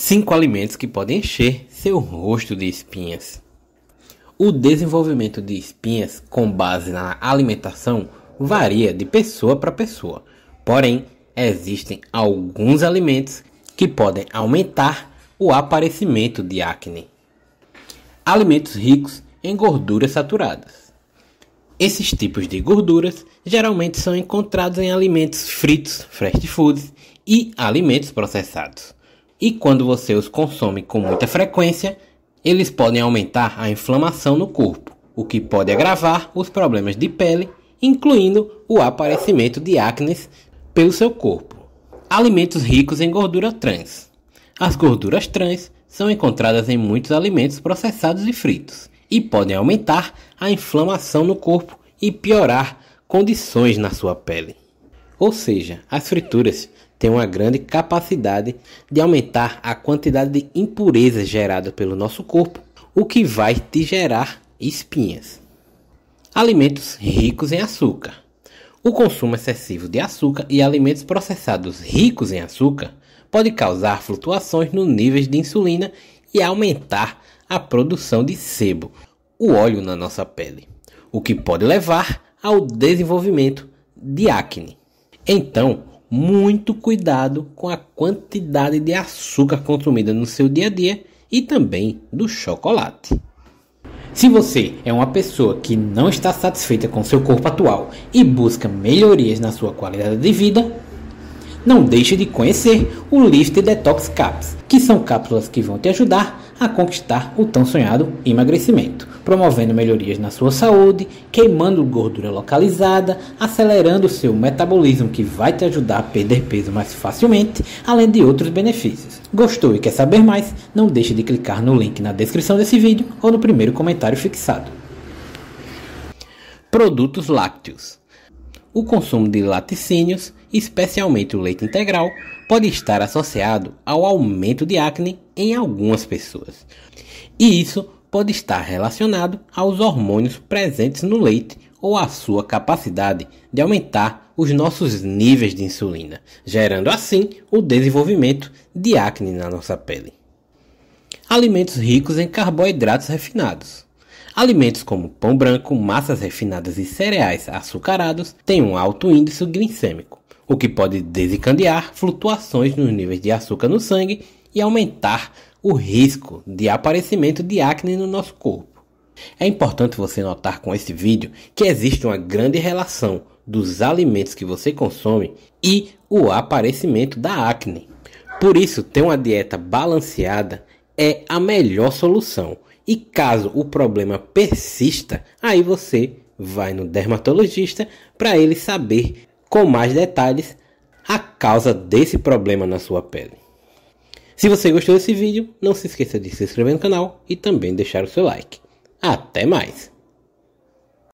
5 alimentos que podem encher seu rosto de espinhas. O desenvolvimento de espinhas com base na alimentação varia de pessoa para pessoa. Porém, existem alguns alimentos que podem aumentar o aparecimento de acne. Alimentos ricos em gorduras saturadas. Esses tipos de gorduras geralmente são encontrados em alimentos fritos, fast foods e alimentos processados e quando você os consome com muita frequência, eles podem aumentar a inflamação no corpo, o que pode agravar os problemas de pele, incluindo o aparecimento de acne pelo seu corpo. Alimentos ricos em gordura trans. As gorduras trans são encontradas em muitos alimentos processados e fritos e podem aumentar a inflamação no corpo e piorar condições na sua pele. Ou seja, as frituras tem uma grande capacidade de aumentar a quantidade de impurezas gerada pelo nosso corpo, o que vai te gerar espinhas. Alimentos ricos em açúcar. O consumo excessivo de açúcar e alimentos processados ricos em açúcar pode causar flutuações nos níveis de insulina e aumentar a produção de sebo, o óleo na nossa pele, o que pode levar ao desenvolvimento de acne. Então, muito cuidado com a quantidade de açúcar consumida no seu dia a dia e também do chocolate. Se você é uma pessoa que não está satisfeita com seu corpo atual e busca melhorias na sua qualidade de vida, não deixe de conhecer o Lift Detox Caps, que são cápsulas que vão te ajudar a conquistar o tão sonhado emagrecimento, promovendo melhorias na sua saúde, queimando gordura localizada, acelerando seu metabolismo que vai te ajudar a perder peso mais facilmente, além de outros benefícios. Gostou e quer saber mais? Não deixe de clicar no link na descrição desse vídeo ou no primeiro comentário fixado. Produtos lácteos. O consumo de laticínios, especialmente o leite integral, pode estar associado ao aumento de acne em algumas pessoas. E isso pode estar relacionado aos hormônios presentes no leite ou à sua capacidade de aumentar os nossos níveis de insulina, gerando assim o desenvolvimento de acne na nossa pele. Alimentos ricos em carboidratos refinados. Alimentos como pão branco, massas refinadas e cereais açucarados têm um alto índice glicêmico, o que pode desencadear flutuações nos níveis de açúcar no sangue e aumentar o risco de aparecimento de acne no nosso corpo. É importante você notar com esse vídeo que existe uma grande relação dos alimentos que você consome e o aparecimento da acne. Por isso, ter uma dieta balanceada é a melhor solução. E caso o problema persista, aí você vai no dermatologista para ele saber com mais detalhes a causa desse problema na sua pele. Se você gostou desse vídeo, não se esqueça de se inscrever no canal e também deixar o seu like. Até mais!